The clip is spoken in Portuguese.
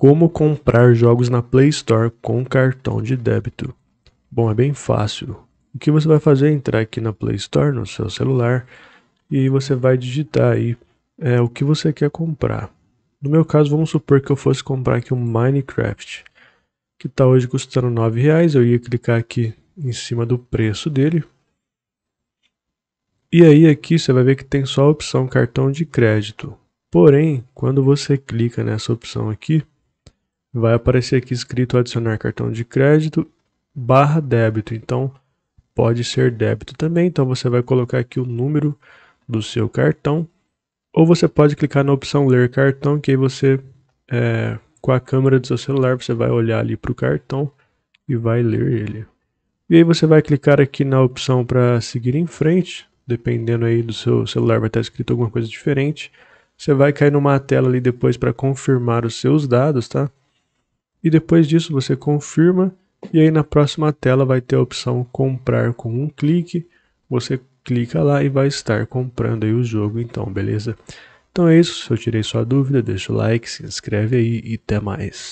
Como comprar jogos na Play Store com cartão de débito? Bom, é bem fácil. O que você vai fazer é entrar aqui na Play Store no seu celular e você vai digitar aí é, o que você quer comprar. No meu caso, vamos supor que eu fosse comprar aqui o um Minecraft, que está hoje custando R$ 9,00. Eu ia clicar aqui em cima do preço dele. E aí aqui você vai ver que tem só a opção cartão de crédito. Porém, quando você clica nessa opção aqui, vai aparecer aqui escrito adicionar cartão de crédito barra débito. Então, pode ser débito também. Então, você vai colocar aqui o número do seu cartão. Ou você pode clicar na opção ler cartão, que aí você, é, com a câmera do seu celular, você vai olhar ali para o cartão e vai ler ele. E aí você vai clicar aqui na opção para seguir em frente, dependendo aí do seu celular vai estar escrito alguma coisa diferente. Você vai cair numa tela ali depois para confirmar os seus dados, tá? e depois disso você confirma e aí na próxima tela vai ter a opção comprar com um clique. Você clica lá e vai estar comprando aí o jogo então, beleza? Então é isso, se eu tirei sua dúvida, deixa o like, se inscreve aí e até mais.